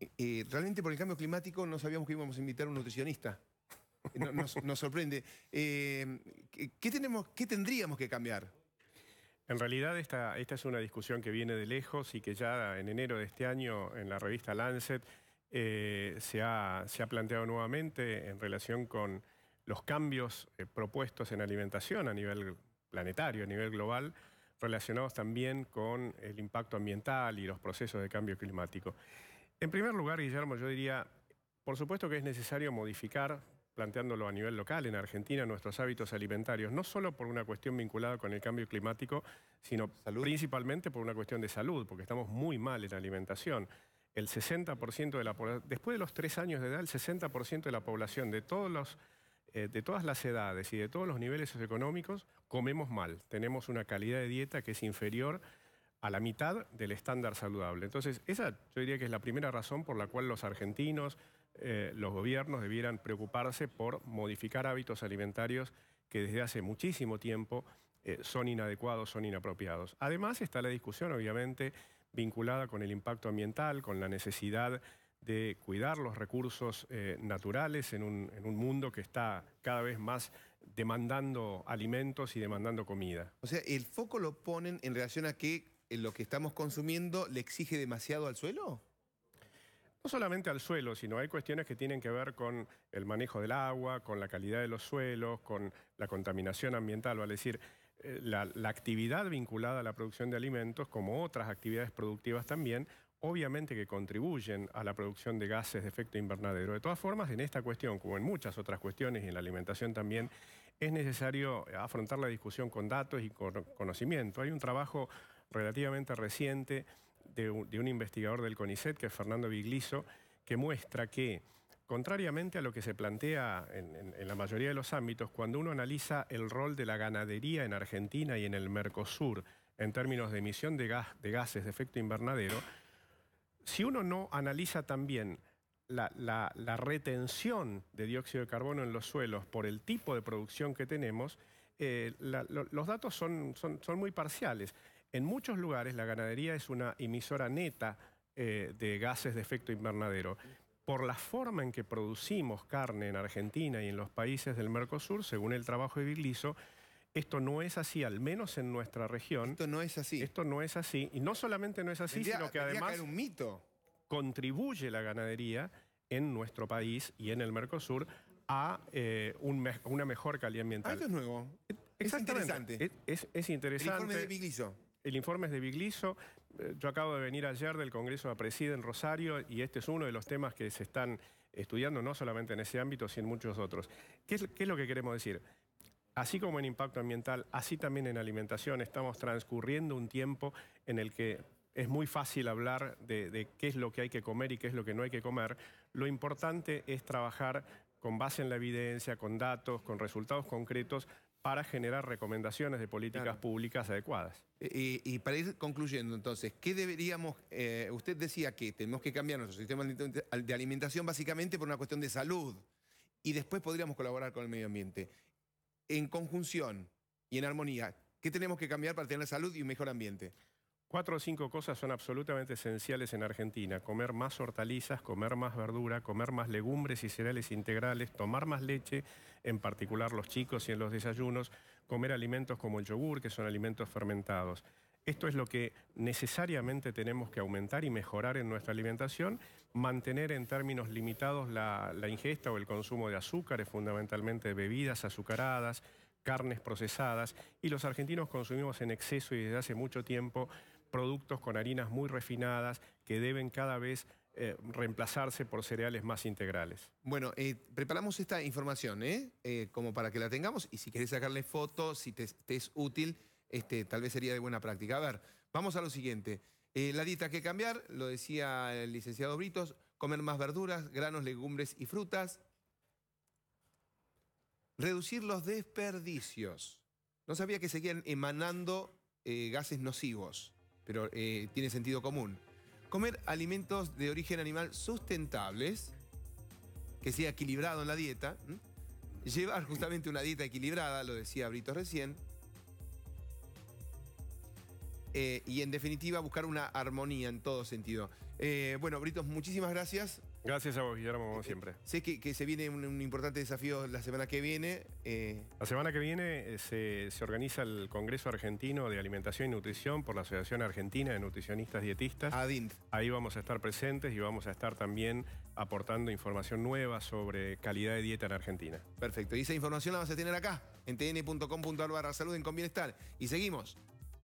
Eh, realmente por el cambio climático no sabíamos que íbamos a invitar a un nutricionista. Eh, nos, sorprende. Eh, ¿qué, tenemos, ¿Qué tendríamos que cambiar? En realidad esta, es una discusión que viene de lejos y que ya en enero de este año en la revista Lancet se, ha, se, ha, planteado nuevamente en relación con los cambios propuestos en alimentación a nivel planetario, a nivel global, relacionados también con el impacto ambiental y los procesos de cambio climático. En primer lugar, Guillermo, yo diría, por supuesto que es necesario modificar, planteándolo a nivel local en Argentina, nuestros hábitos alimentarios, no solo por una cuestión vinculada con el cambio climático, sino principalmente por una cuestión de salud, porque estamos muy mal en alimentación. El 60% de la después de los tres años de edad, el 60% de la población de, todos los, eh, de todas las edades y de todos los niveles socioeconómicos comemos mal. Tenemos una calidad de dieta que es inferior a la mitad del estándar saludable. Entonces, esa yo diría que es la primera razón por la cual los argentinos, eh, los gobiernos debieran preocuparse por modificar hábitos alimentarios que desde hace muchísimo tiempo eh, son inadecuados, son inapropiados. Además está la discusión, obviamente, vinculada con el impacto ambiental, con la necesidad de cuidar los recursos eh, naturales en un, en un, mundo que está cada vez más demandando alimentos y demandando comida. O sea, el foco lo ponen en relación a que en lo que estamos consumiendo le exige demasiado al suelo? No solamente al suelo, sino hay cuestiones que tienen que ver con el manejo del agua, con la calidad de los suelos, con la contaminación ambiental, vale decir, eh, la, la actividad vinculada a la producción de alimentos, como otras actividades productivas también, obviamente que contribuyen a la producción de gases de efecto invernadero. De todas formas, en esta cuestión, como en muchas otras cuestiones y en la alimentación también, es necesario afrontar la discusión con datos y con conocimiento. Hay un trabajo relativamente reciente de un, investigador del CONICET, que es Fernando Vigliso, que muestra que, contrariamente a lo que se plantea en, la mayoría de los ámbitos, cuando uno analiza el rol de la ganadería en Argentina y en el Mercosur en términos de emisión de, gases de efecto invernadero, si uno no analiza también la, retención de dióxido de carbono en los suelos por el tipo de producción que tenemos, eh, los datos son, son muy parciales. En muchos lugares la ganadería es una emisora neta eh, de gases de efecto invernadero. Por la forma en que producimos carne en Argentina y en los países del Mercosur, según el trabajo de Bigliso, esto no es así, al menos en nuestra región. Esto no es así. Esto no es así. Y no solamente no es así, sino que además. Contribuye la ganadería en nuestro país y en el Mercosur a eh, una mejor calidad ambiental. esto es nuevo. Exactamente. Es interesante. Es, interesante. informe de Bigliso. El informe es de Bigliso. Eh, yo acabo de venir ayer del Congreso a Preside en Rosario y este es uno de los temas que se están estudiando no solamente en ese ámbito, sino en muchos otros. ¿Qué es, lo que queremos decir? Así como en impacto ambiental, así también en alimentación estamos transcurriendo un tiempo en el que es muy fácil hablar de, qué es lo que hay que comer y qué es lo que no hay que comer. Lo importante es trabajar con base en la evidencia, con datos, con resultados concretos, para generar recomendaciones de políticas públicas adecuadas. Y, para ir concluyendo, entonces, ¿qué deberíamos? Eh, usted decía que tenemos que cambiar nuestro sistema de alimentación básicamente por una cuestión de salud y después podríamos colaborar con el medio ambiente. En conjunción y en armonía, ¿qué tenemos que cambiar para tener salud y un mejor ambiente? Cuatro o cinco cosas son absolutamente esenciales en Argentina. Comer más hortalizas, comer más verdura, comer más legumbres y cereales integrales, tomar más leche, en particular los chicos y en los desayunos, comer alimentos como el yogur, que son alimentos fermentados. Esto es lo que necesariamente tenemos que aumentar y mejorar en nuestra alimentación, mantener en términos limitados la, ingesta o el consumo de azúcares, fundamentalmente bebidas azucaradas, carnes procesadas, y los argentinos consumimos en exceso y desde hace mucho tiempo productos con harinas muy refinadas que deben cada vez eh, reemplazarse por cereales más integrales. Bueno, eh, preparamos esta información, ¿eh? Como para que la tengamos y si querés sacarle fotos, si te, es útil, este, tal vez sería de buena práctica. A ver, vamos a lo siguiente. la dieta que cambiar, lo decía el licenciado Britos, comer más verduras, granos, legumbres y frutas. Reducir los desperdicios. No sabía que seguían emanando gases nocivos pero eh, tiene sentido común. Comer alimentos de origen animal sustentables, que sea equilibrado en la dieta. Llevar justamente una dieta equilibrada, lo decía Britos recién. Eh, y en definitiva buscar una armonía en todo sentido. Eh, bueno, Britos, muchísimas gracias. Gracias a vos, Guillermo, como eh, siempre. Eh, sé que, se viene un, importante desafío la semana que viene. Eh. La semana que viene se, organiza el Congreso Argentino de Alimentación y Nutrición por la Asociación Argentina de Nutricionistas Dietistas. ADINT. Ah, Ahí vamos a estar presentes y vamos a estar también aportando información nueva sobre calidad de dieta en Argentina. Perfecto. Y esa información la vas a tener acá, en tn.com.ar barra salud en con bienestar. Y seguimos.